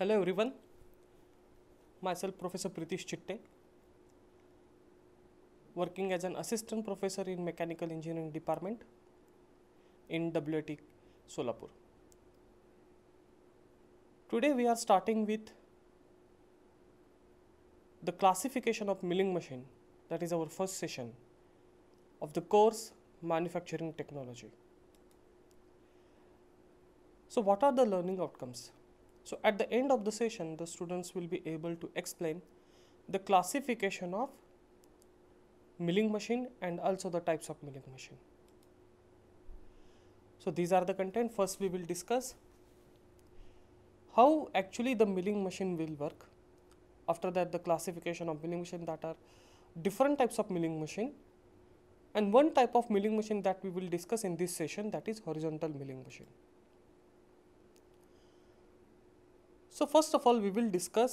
Hello everyone, myself Professor Pritish Chitte, working as an assistant professor in Mechanical Engineering Department in WIT Solapur. Today we are starting with the classification of milling machine, that is our first session of the course Manufacturing Technology. So what are the learning outcomes? So at the end of the session, the students will be able to explain the classification of milling machine and also the types of milling machine. So these are the content. First we will discuss how actually the milling machine will work. After that the classification of milling machine that are different types of milling machine and one type of milling machine that we will discuss in this session that is horizontal milling machine. So, first of all we will discuss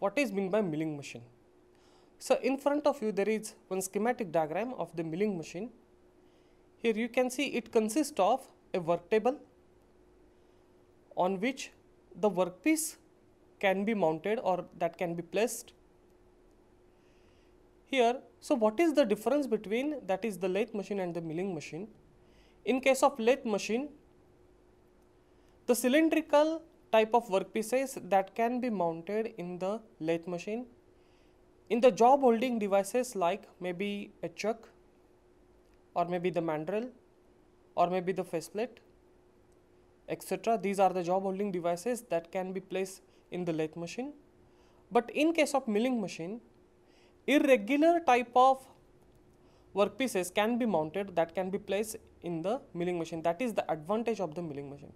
what is meant by milling machine. So, in front of you there is one schematic diagram of the milling machine. Here you can see it consists of a work table on which the workpiece can be mounted or that can be placed. Here, so what is the difference between that is the lathe machine and the milling machine? In case of lathe machine, the cylindrical type of workpieces that can be mounted in the lathe machine, in the job holding devices like maybe a chuck or maybe the mandrel or maybe the faceplate, etc. These are the job holding devices that can be placed in the lathe machine. But in case of milling machine, irregular type of workpieces can be mounted that can be placed in the milling machine. That is the advantage of the milling machine.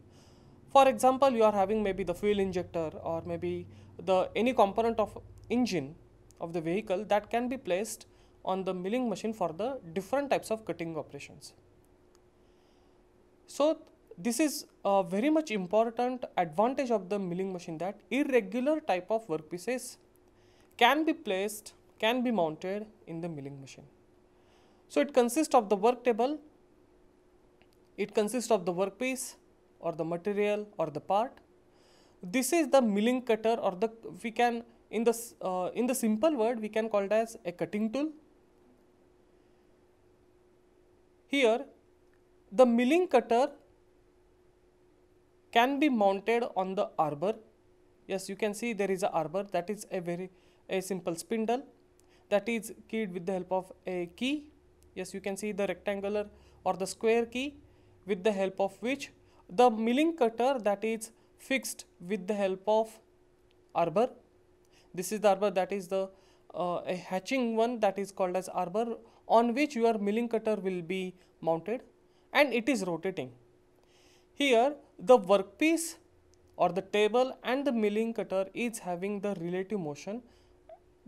For example, you are having maybe the fuel injector or maybe the any component of engine of the vehicle that can be placed on the milling machine for the different types of cutting operations. So this is a very much important advantage of the milling machine that irregular type of workpieces can be placed, can be mounted in the milling machine. So it consists of the work table, it consists of the workpiece, or the material or the part. This is the milling cutter or the we can in the uh, in the simple word we can call it as a cutting tool. Here the milling cutter can be mounted on the arbor. Yes, you can see there is a arbor that is a very a simple spindle that is keyed with the help of a key. Yes, you can see the rectangular or the square key with the help of which the milling cutter that is fixed with the help of arbor this is the arbor that is the uh, a hatching one that is called as arbor on which your milling cutter will be mounted and it is rotating here the workpiece or the table and the milling cutter is having the relative motion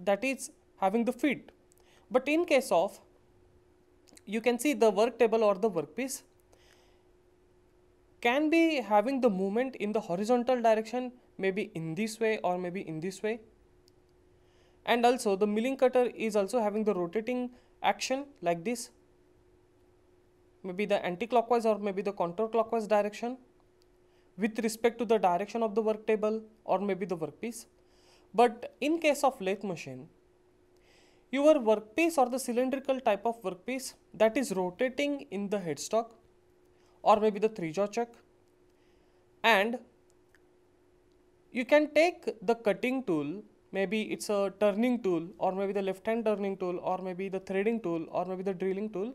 that is having the feet but in case of you can see the work table or the workpiece can be having the movement in the horizontal direction maybe in this way or maybe in this way and also the milling cutter is also having the rotating action like this maybe the anti-clockwise or maybe the counterclockwise direction with respect to the direction of the work table or maybe the workpiece but in case of lathe machine your workpiece or the cylindrical type of workpiece that is rotating in the headstock or maybe the three jaw chuck and you can take the cutting tool maybe it's a turning tool or maybe the left hand turning tool or maybe the threading tool or maybe the drilling tool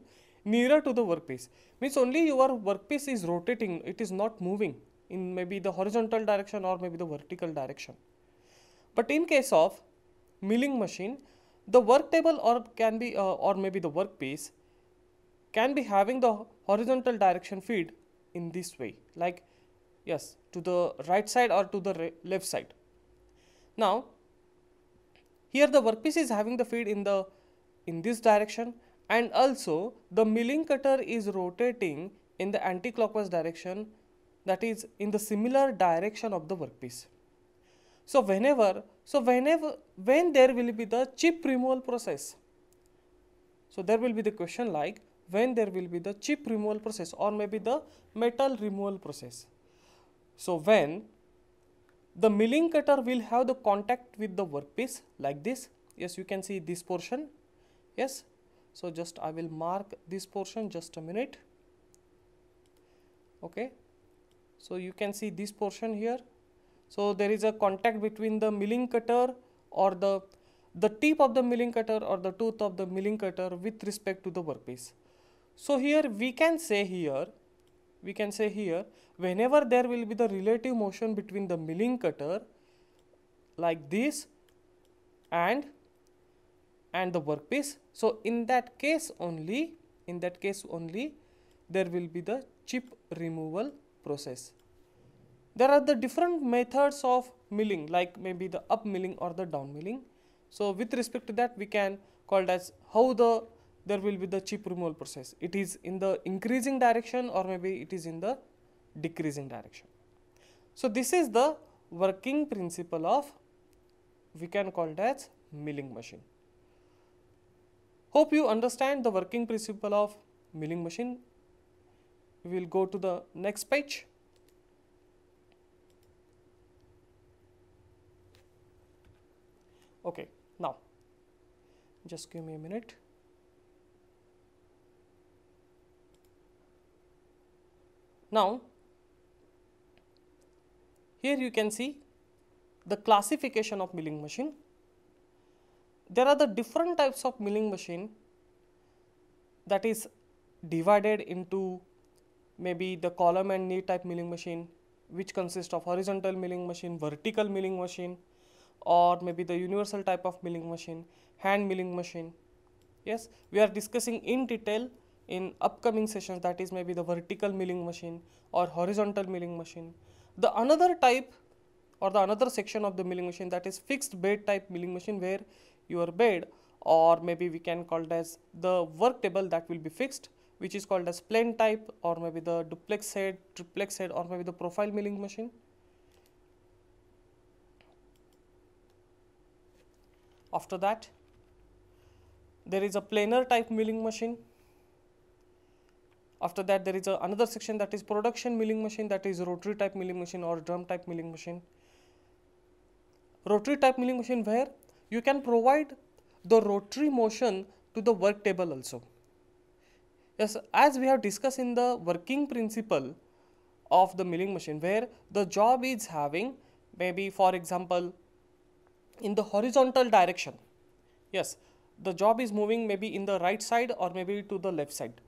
nearer to the workpiece means only your workpiece is rotating it is not moving in maybe the horizontal direction or maybe the vertical direction but in case of milling machine the work table or can be uh, or maybe the workpiece can be having the horizontal direction feed in this way like yes to the right side or to the left side. Now here the workpiece is having the feed in the in this direction and also the milling cutter is rotating in the anti-clockwise direction that is in the similar direction of the workpiece. So whenever, so whenever, when there will be the chip removal process. So there will be the question like when there will be the chip removal process or maybe the metal removal process. So, when the milling cutter will have the contact with the workpiece like this, yes you can see this portion, yes. So, just I will mark this portion just a minute, okay. So, you can see this portion here. So, there is a contact between the milling cutter or the the tip of the milling cutter or the tooth of the milling cutter with respect to the workpiece. So here we can say here, we can say here, whenever there will be the relative motion between the milling cutter like this and and the workpiece. So in that case only, in that case only, there will be the chip removal process. There are the different methods of milling like maybe the up milling or the down milling. So with respect to that we can call as how the there will be the chip removal process. It is in the increasing direction or maybe it is in the decreasing direction. So, this is the working principle of we can call it as milling machine. Hope you understand the working principle of milling machine. We will go to the next page. Okay, now just give me a minute. Now, here you can see the classification of milling machine. There are the different types of milling machine that is divided into maybe the column and knee type milling machine which consists of horizontal milling machine, vertical milling machine or maybe the universal type of milling machine, hand milling machine. Yes, we are discussing in detail in upcoming sessions that is maybe the vertical milling machine or horizontal milling machine. The another type or the another section of the milling machine that is fixed bed type milling machine where your bed or maybe we can call it as the work table that will be fixed which is called as plane type or maybe the duplex head, triplex head or maybe the profile milling machine. After that, there is a planar type milling machine after that, there is a, another section that is production milling machine, that is rotary type milling machine or drum type milling machine. Rotary type milling machine where you can provide the rotary motion to the work table also. Yes, as we have discussed in the working principle of the milling machine where the job is having maybe for example in the horizontal direction. Yes, the job is moving maybe in the right side or maybe to the left side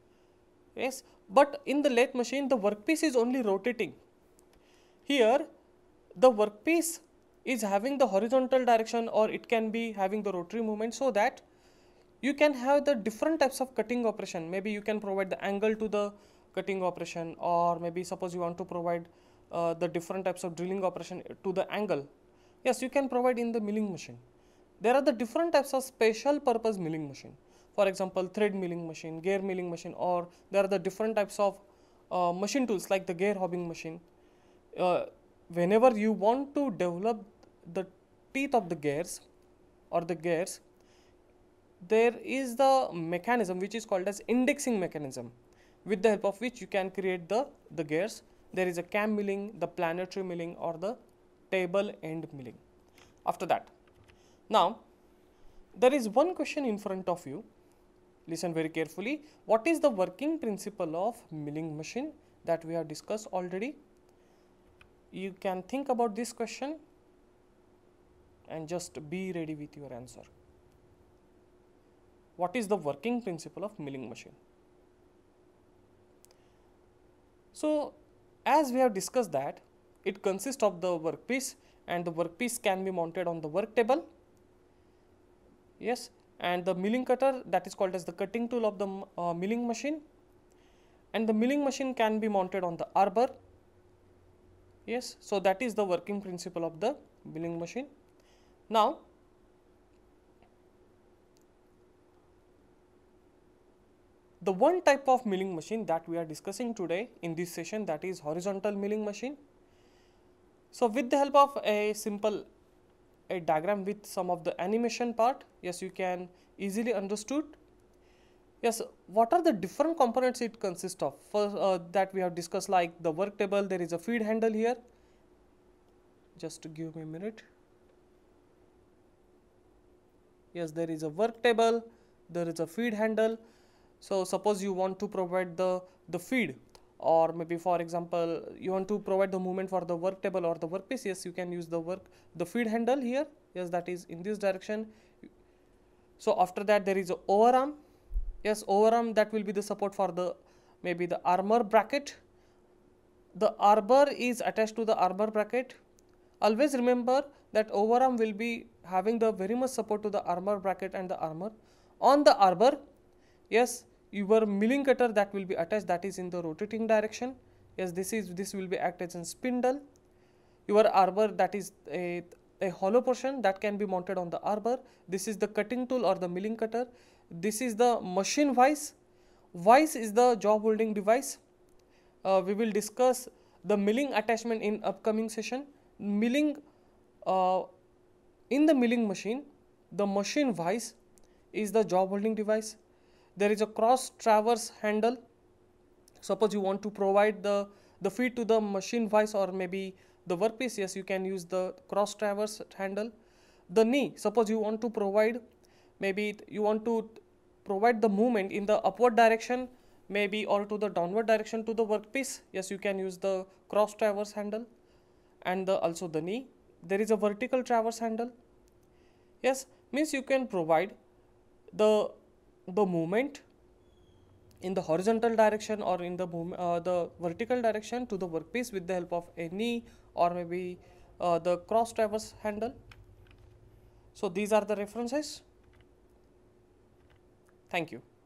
yes but in the lathe machine the workpiece is only rotating here the workpiece is having the horizontal direction or it can be having the rotary movement so that you can have the different types of cutting operation maybe you can provide the angle to the cutting operation or maybe suppose you want to provide uh, the different types of drilling operation to the angle yes you can provide in the milling machine there are the different types of special purpose milling machine for example thread milling machine, gear milling machine or there are the different types of uh, machine tools like the gear hobbing machine. Uh, whenever you want to develop the teeth of the gears or the gears, there is the mechanism which is called as indexing mechanism with the help of which you can create the, the gears. There is a cam milling, the planetary milling or the table end milling after that. Now, there is one question in front of you Listen very carefully. What is the working principle of milling machine that we have discussed already? You can think about this question and just be ready with your answer. What is the working principle of milling machine? So, as we have discussed that, it consists of the workpiece and the workpiece can be mounted on the work table. Yes, and the milling cutter that is called as the cutting tool of the uh, milling machine and the milling machine can be mounted on the arbor yes so that is the working principle of the milling machine now the one type of milling machine that we are discussing today in this session that is horizontal milling machine so with the help of a simple a diagram with some of the animation part yes you can easily understood yes what are the different components it consists of For uh, that we have discussed like the work table there is a feed handle here just give me a minute yes there is a work table there is a feed handle so suppose you want to provide the the feed or maybe for example you want to provide the movement for the work table or the workpiece. yes you can use the work the feed handle here yes that is in this direction so after that there is a overarm yes overarm that will be the support for the maybe the armor bracket the arbor is attached to the armor bracket always remember that overarm will be having the very much support to the armor bracket and the armor on the arbor yes your milling cutter that will be attached that is in the rotating direction yes this is this will be act as a spindle your arbor that is a, a hollow portion that can be mounted on the arbor this is the cutting tool or the milling cutter this is the machine vice vice is the job holding device uh, we will discuss the milling attachment in upcoming session milling uh, in the milling machine the machine vice is the job holding device there is a cross traverse handle suppose you want to provide the the feed to the machine vice or maybe the workpiece yes you can use the cross traverse handle the knee suppose you want to provide maybe you want to provide the movement in the upward direction maybe or to the downward direction to the workpiece yes you can use the cross traverse handle and the, also the knee there is a vertical traverse handle yes means you can provide the the movement in the horizontal direction or in the uh, the vertical direction to the workpiece with the help of a knee or maybe uh, the cross traverse handle. So these are the references. Thank you.